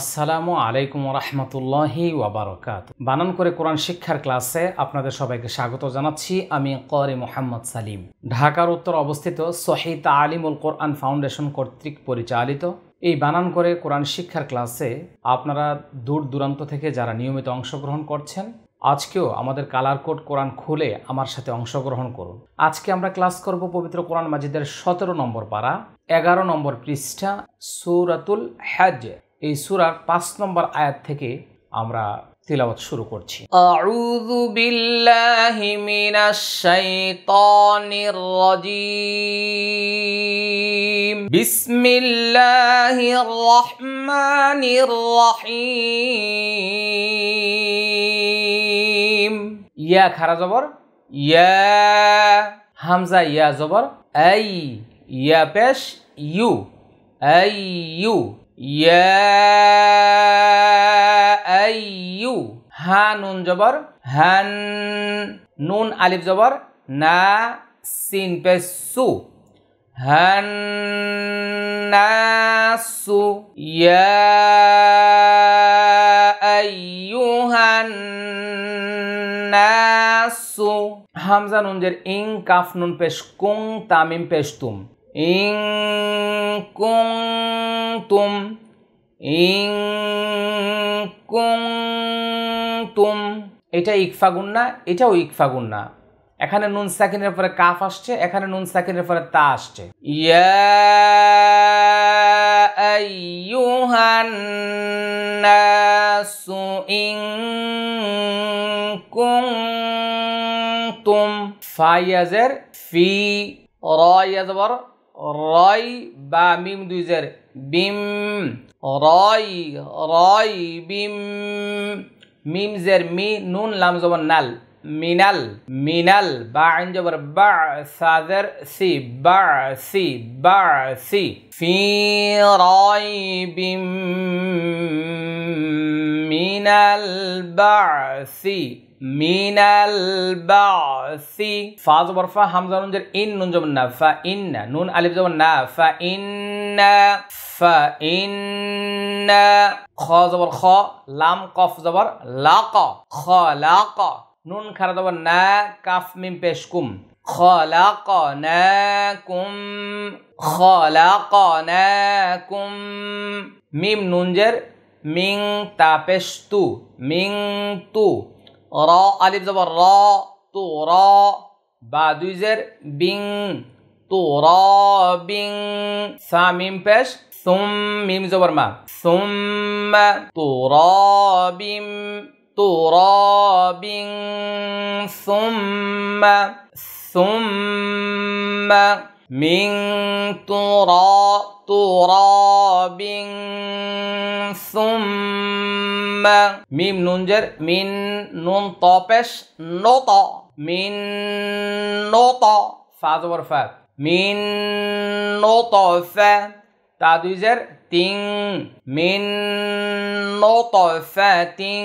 আসসালামু আলাইকুম রহমতুল্লাহি ওয়াবারকাত বানান করে কোরআন শিক্ষার ক্লাসে আপনাদের সবাইকে স্বাগত জানাচ্ছি আমি করি মোহাম্মদ সালিম ঢাকার উত্তর অবস্থিত সহিদ আলিমুল কোরআন ফাউন্ডেশন কর্তৃক পরিচালিত এই বানান করে কোরআন শিক্ষার ক্লাসে আপনারা দূর দূরান্ত থেকে যারা নিয়মিত অংশগ্রহণ করছেন আজকেও আমাদের কালার কোড কোরআন খুলে আমার সাথে অংশগ্রহণ করুন আজকে আমরা ক্লাস করব পবিত্র কোরআন মাজিদের সতেরো নম্বর পাড়া এগারো নম্বর পৃষ্ঠা সুরাতুল হ্যাজ এই সুরার পাঁচ নম্বর আয়াত থেকে আমরা তিলাওয়াত শুরু করছি আউযু বিল্লাহি মিনাশ শাইতানির রাজীম বিসমিল্লাহির রহমানির রহিম ইয়া খারা জবর ইয়া হামজা ইয়া জবর আই ইয়া পেশ ইউ আই ইউ ইয়ু হা নুন জবর হান নুন আলিফ জবর না সিন পে সু হান নাসু ইয়া আইয়ুহান নাসু হামজা নুন জের ইং কাফ নুন পেশ কুং তামিম পেশ তুম إن كنتم إن كنتم এটা ইকফাগুন না এটাও ইকফাগুন না এখানে নুন সাকিনের পরে কাফ আসছে এখানে নুন সাকিনের পরে তা আসছে ইয়াহান্নাসু ইং কুং তুম ফাইয়াজের ফি র রাই বা মিম দুই জের বিম রাই রাই বিম মিম জের মি নুন লাম জবর নাল মিনাল মিনাল বা আইন জবর বা সাজের সি বা সি বা সি ফি রাই বিম মিনাল বাসি মিনাল বাসি ফা জবর নুন জের ইন নুন জবর না ইন্না নুন আলিফ জবর না ফা ইন্না ফা ইন্না খ লাম কফ জবর লাক নুন না কাফ মিম কুম خلقناكم خلقناكم ميم نونجر min tu, min tu ra alif zabar ra tu ra badu üzer bin tu ra bin sa mim peş sum mim zabar ma sum tu ra bin bin. tu ra bim min tu ra tu ra bin. ثم মিম নুনজের মিন নুন তপেশ নোত মিন নোত ফা জবর ফা মিন নোত ফা তা দুই জের তিং মিন নোত ফা তিং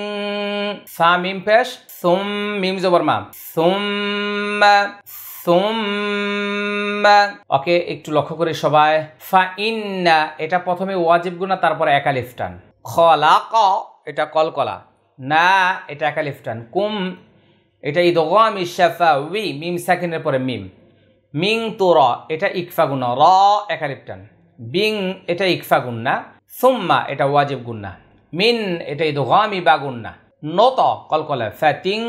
সা মিম পেশ সুম মিম জবর মাম সুম সুম ওকে একটু লক্ষ্য করে সবাই ফা ইন্না এটা প্রথমে ওয়াজিব গুণা তারপরে একা লিফটান খলা ক এটা কলকলা না এটা একা লিফটান কুম এটা ইদ ইশাফা উই মিম সাকিনের পরে মিম মিং তো র এটা ইকফা গুণ র একা লিফটান বিং এটা ইকফা গুণ না সুম্মা এটা ওয়াজিব গুণ না মিন এটা ইদগাম বা গুণ না নত কলকলা ফ্যাতিং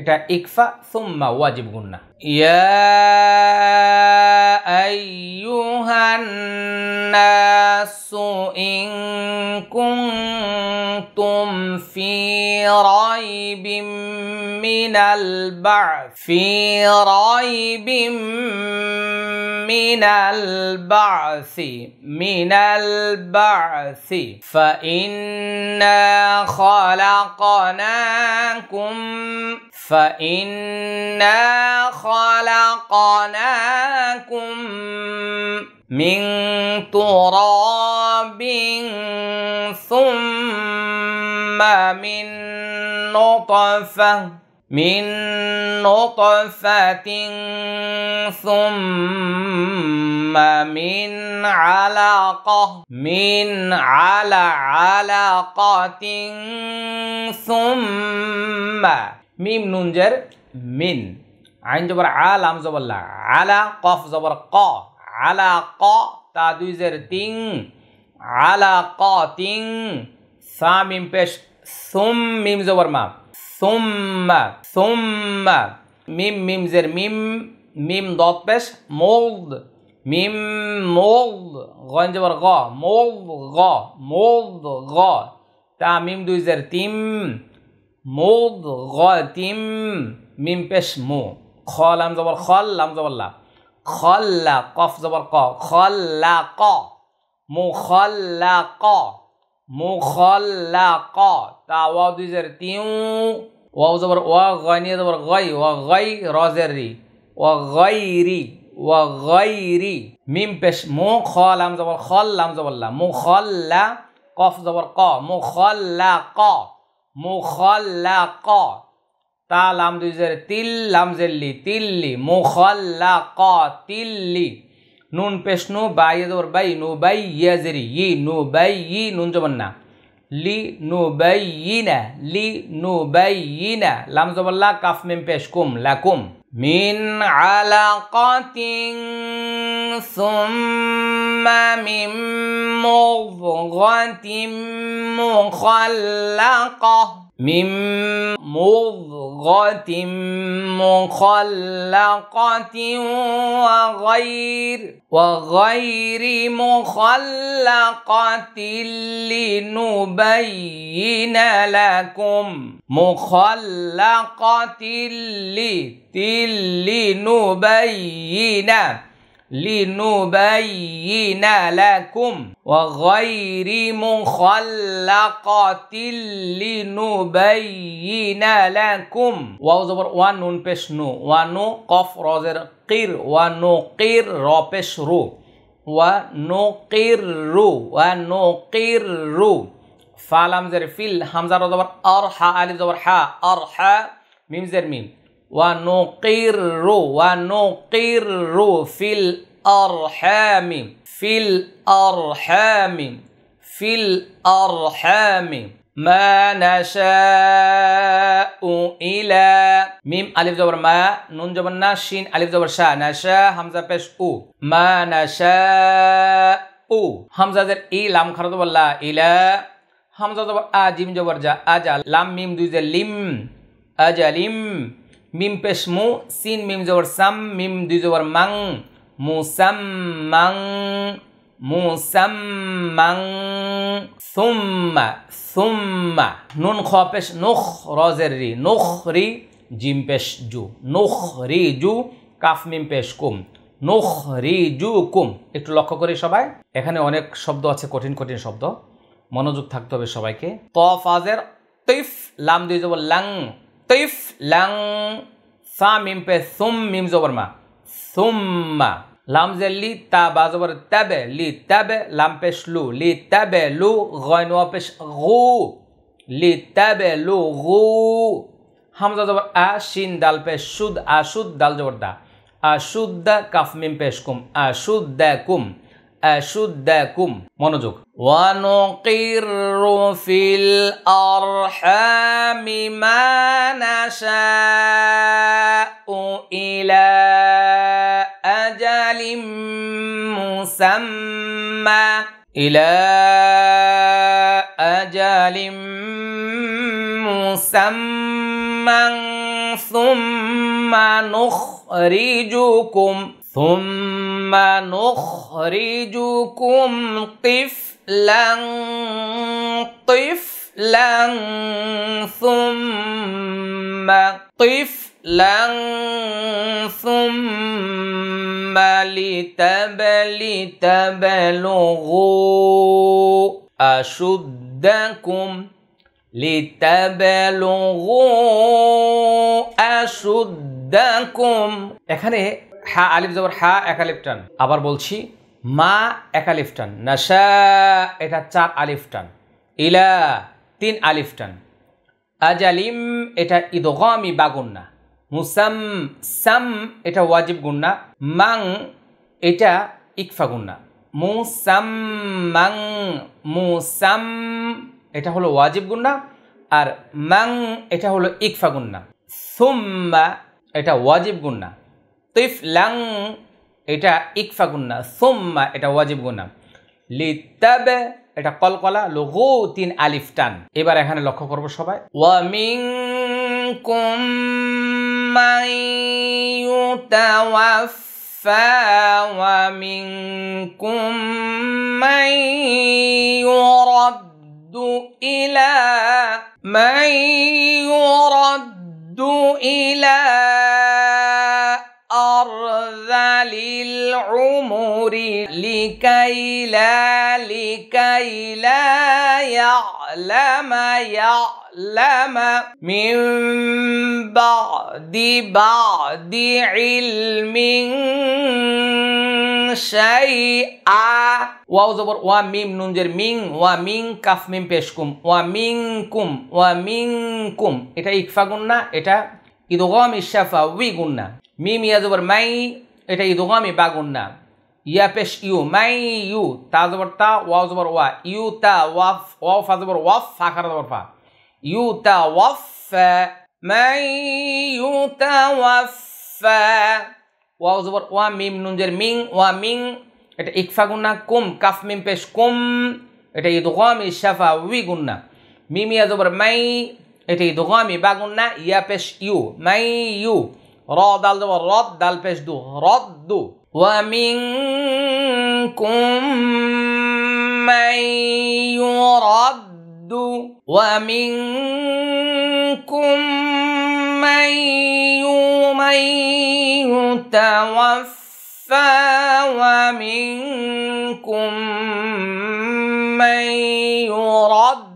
এটা ইকফা সুম্মা ওয়াজিব গুন্না নাস ইন কুনতুম ফি রাইবিম মিনাল বা ফি রাইবিম من البعث من البعث فإنا خلقناكم فإنا خلقناكم من تراب ثم من نطفه من نطفة ثم من علقة من على علقة ثم ميم نون من عين جبر عالم زبر لا على قف زبر قا على قا تا تين على قا تين ثا ميم بش ثم ميم زبر ما সোম্মা সোম্মা মিম মিম জের মিম মিম দত পেশ মোল্ড মিম মোল্ড গঞ্জ বর গ মোল্ড গ মোল্ড গ তা মিম দুই জের তিম মোল্ড গ তিম মিম পেশ মো খ লাম জবর খল লাম জবর লা খল্লা কফ জবর ক খল্লা ক খল্লা ক মুখল্লাক তা ওয়াও দুই জের তিউ ওয়াও জবর ওয়া গনিয়া জবর গই ওয়া গই রজের রি ওয়া গই রি ওয়া গই রি মিম পেশ মু খল আম জবর খল লাম জবল্লা মুখল্লা কফ জবর ক মুখল্লা ক মুখল্লা ক তা লাম দুই জের তিল লাম জেল্লি তিল্লি মুখল্লা ক তিল্লি نون پیش نو با باي نو باي يزري زری یی نو باي یی نون جبنا لی نو بئی یینا لی نو بئی یینا لام زبلا کاف میم پیش کم لکم من علقة ثم من مضغة مخلقة من مضغة مخلقة وغير وغير مخلقة لنبين لكم مخلقة لنبين لنبين لكم وغير مخلقة لنبين لكم واو زبر وان نون پیش نو وانو قف رازر قير وانو قير را پیش رو وانو قير رو وانو قير رو فالامزر فيل حمزة را زبر ارحا الف زبر حا ارحا ميم زر ميم ونقر ونقر في الأرحام في الأرحام في الأرحام ما نشاء إلى ميم ألف زبر ما نون زبر نا شين ألف زبر شا نشاء همزة بيش أو ما نشاء أو همزة زر إي لام خرد والله إلى همزة زبر آ جيم زبر جا أجا لام ميم دوزة لم أجا لم মিম পেশ মু সিন মিম জবর সাম মিম দুই জবর মাং মু মাং সাম মাং সুম্মা সুম্মা নুন খ পেশ নুখ রজের রি নুখ রি জিম পেশ জু নুখ রি জু কাফ মিম পেশ কুম নুখ রি জু কুম একটু লক্ষ্য করি সবাই এখানে অনেক শব্দ আছে কঠিন কঠিন শব্দ মনোযোগ থাকতে হবে সবাইকে ত ফাজের তৈফ লাম দুই জবর লাং তৈফ লং সা মিম সুম মিম জবর মা সুম্মা লি তা বা জবর তাবে লি তাবে লাম শ্লু লি তাবে লু গয়ন ওয়া লি তাবে লু গু হামজা জবর আ শিন দাল সুদ আ সুদ দাল জবর দা দা কাফ মিম পে আ সুদ দা কুম أشدكم মনোযোগ ونقر في الأرحام ما نشاء إلى أجل مسمى إلى أجل مسمى ثم نخرجكم ثم نخرجكم طفلا طفلا ثم طفلا ثم لتبل تبلغوا أشدكم لتبلغوا أشدكم এখানে হা আলিফ জবর হা একালিফ আবার বলছি মা একালিফ নাসা এটা চার আলিফটান ইলা তিন আলিফটান আজালিম এটা ইদগামি বা গুন্না মুসাম সাম এটা ওয়াজিব গুন্না মাং এটা ইকফা গুন্না মুসাম মাং মুসাম এটা হলো ওয়াজিব গুন্না আর মাং এটা হলো ইকফা গুন্না সুম্মা এটা ওয়াজিব গুন্না ইফ লাং এটা ইকফা গুন্না সোম্মা এটা ওয়াজিব গুন্না লিতাবে এটা কলকলা লঘু তিন আলিফ টান এবার এখানে লক্ষ্য করবো সবাই ওয়ামিং কুম ইলা ومنكم من লিকাইলা লিকাইলা ইয়ালামা ইয়ালামা মিন বাদি বাদি ইলমিন শাইআ ওয়াও জবর ওয়া মিম নুন মিং ওয়া মিং কাফ মিম পেশকুম ওয়া মিং কুম ওয়া মিং কুম এটা ইকফা গুন্না এটা ইদগম ইশাফা উই গুন্না মিম জবর মাই এটা ইদগম ইবা গুন্না ইয়া পেশ ইউ মাই ইউ তা জবর তা ওয়া জবর ওয়া ইউ তা ওয়াফ ওয়া ফা জবর ওয়াফ ফা খারা জবর ফা ইউ তা ওয়াফ মাই ইউ তা ওয়াফ ওয়া জবর ওয়া মিম নুনজের মিং ওয়া মিং এটা ইকফা গুন্না কুম কাফ মিম পেশ কুম এটা ইদগাম ইশাফা উই গুন্না মিম ইয়া জবর মাই এটা ইদগাম বা গুন্না ইয়া পেশ ইউ মাই ইউ র দাল জবর রদ দাল পেশ দু রদ দু ومنكم من يرد ومنكم من يتوفى ومنكم من يرد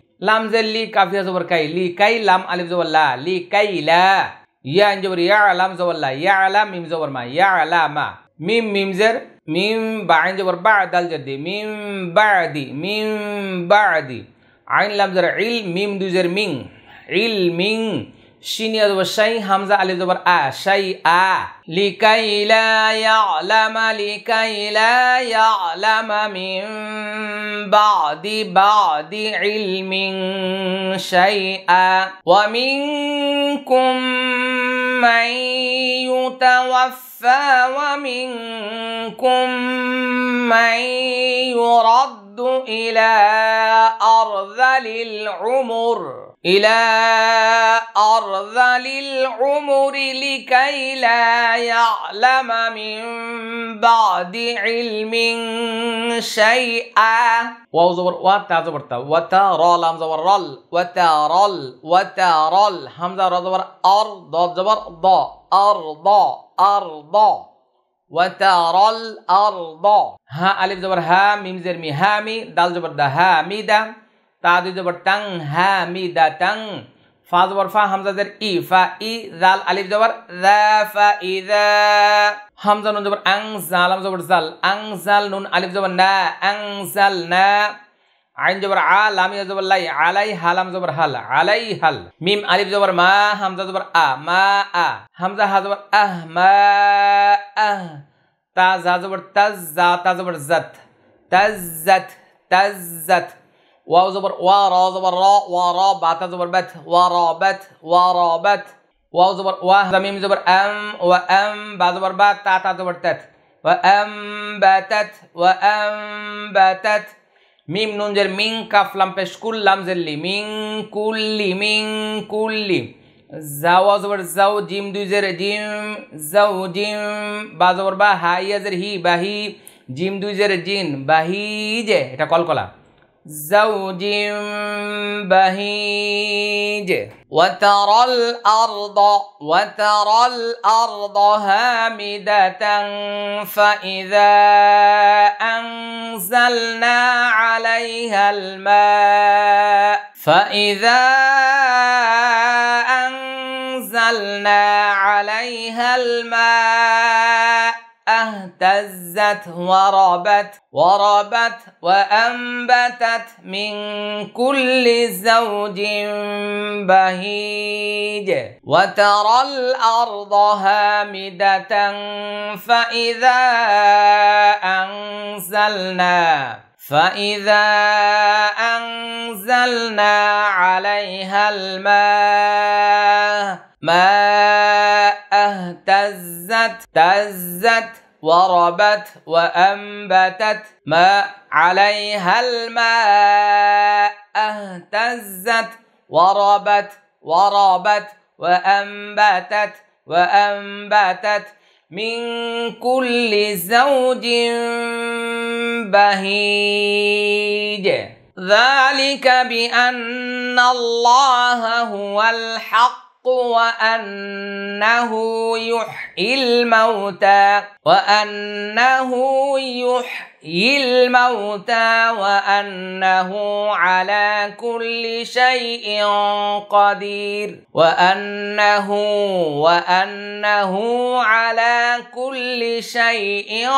लांब जर ली काफियासोबत काही ली काही लांब आलिफ जवळ ला ली काही ला या यांच्यावर या आलाम जवळ ला या आला मिम जवळ मा या आला मा मिम मिम जर मिम बा यांच्यावर बा दाल जद्दी मिम बादी मिम बादी عين لام زر عل ميم دو زر مين عل مين شين يدوب شاي همزة علي دوبر آ شاي آ لكي لا يعلم لكي لا يعلم من بعد بعد علم شيئا ومنكم من يتوفى ومنكم من يرد إلى أرذل العمر إلى أرذل العمر لكي لا يعلم من بعد علم شيئا وظبر زبر وتا زبر تا وتا رال همزة ورال وتا رال وتا رال همزة را زبر أر ضاد زبر ضا أرض أرض ওয়াতারাল আরদ হা আলিফ জবর হা মিম জের মি হামি দাল জবর দা হামিদা তা দুই জবর তাং হামিদা তাং ফা জবর ফা হামজা জের ই ফা ই জাল আলিফ জবর দা ফা ই দা হামজা নুন জবর আং জাল আম জবর জাল আং জাল নুন আলিফ জবর না আং জাল না عين جبر ا لام جبر لاي علي حلم جبر حل علي حل ميم الف جبر ما حمزه جبر ا ما ا حمزه ح جبر ا ما ا تا ز جبر ت ز ت جبر ز ت ز ت ز ت واو جبر و را جبر را و را ب ت جبر بت و را بت و را بت واو جبر و ميم جبر ام و ام ب جبر ب ت ت جبر تت و ام بتت و ام بتت, و أم মিম নুনজের মিং কাফলাম পেশ কুল্লাম জেল্লি মিং কুল্লি মিং কুল্লি জাও অজবর জাও জিম দুই জের জিম জাও জিম বা বা হাই আজের হি বাহি জিম দুই জের জিন বাহি যে এটা কলকলা زوج بهيج وترى الأرض وترى الأرض هامدة فإذا أنزلنا عليها الماء فإذا أنزلنا عليها الماء اهتزت وربت وربت وانبتت من كل زوج بهيج وترى الارض هامده فاذا انزلنا فاذا انزلنا عليها الماء ما اهتزت تزت وربت وأنبتت ما عليها الماء اهتزت وربت وربت وأنبتت وأنبتت من كل زوج بهيج ذلك بأن الله هو الحق الحق وأنه يحيي الموتى وأنه يحيي الموتى وأنه على كل شيء قدير وأنه وأنه على كل شيء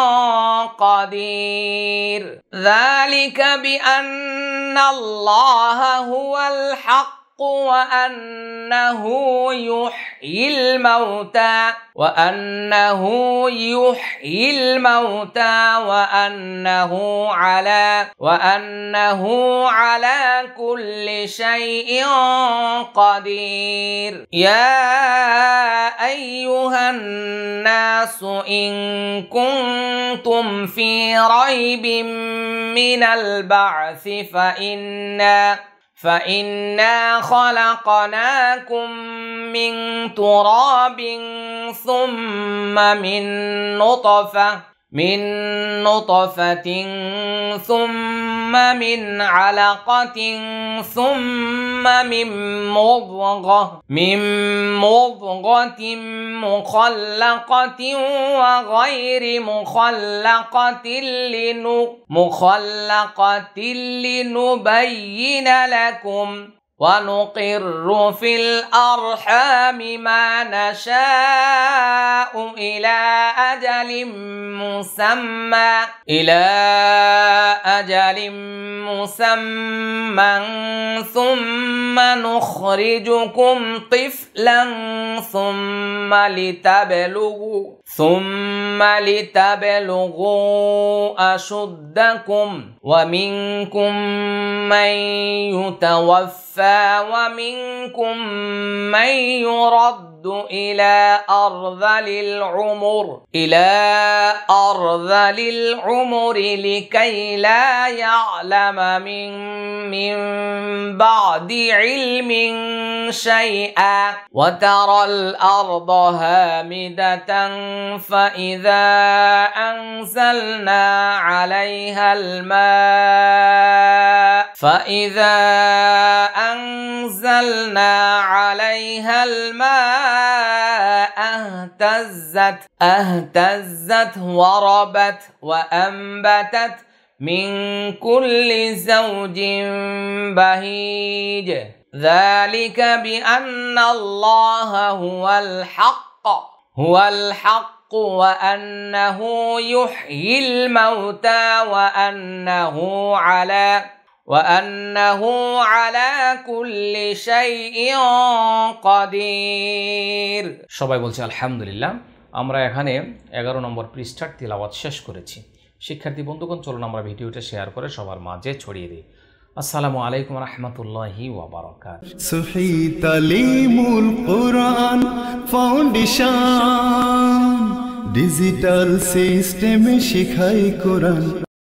قدير ذلك بأن الله هو الحق الحق وأنه يحيي الموتى وأنه يحيي الموتى وأنه على وأنه على كل شيء قدير يا أيها الناس إن كنتم في ريب من البعث فإنا فإنا خلقناكم من تراب ثم من نطفه من نطفة ثم من علقة ثم من مضغة من مضغة مخلقة وغير مخلقة لنبين لكم ونقر في الأرحام ما نشاء إلى أجل مسمى إلى أجل مسمى ثم نخرجكم طفلا ثم لتبلغوا ثم لتبلغوا أشدكم ومنكم من يتوفى يوفى ومنكم من يرد إلى أرذل العمر إلى أرذل العمر لكي لا يعلم من من بعد علم شيئا وترى الأرض هامدة فإذا أنزلنا عليها الماء فإذا أنزلنا عليها الماء اهتزت اهتزت وربت وأنبتت من كل زوج بهيج ذلك بأن الله هو الحق هو الحق وأنه يحيي الموتى وأنه على وأنه على كل شيء قدير সবাই বলছে আলহামদুলিল্লাহ আমরা এখানে এগারো নম্বর পৃষ্ঠার তিলাওয়াত শেষ করেছি শিক্ষার্থী বন্ধুগণ চলুন আমরা ভিডিওটা শেয়ার করে সবার মাঝে ছড়িয়ে দিই আসসালামু আলাইকুম রহমতুল্লাহি ওয়াবারাকাত সুহি তালিমুল কোরআন ফাউন্ডেশন ডিজিটাল সিস্টেমে শেখাই কোরআন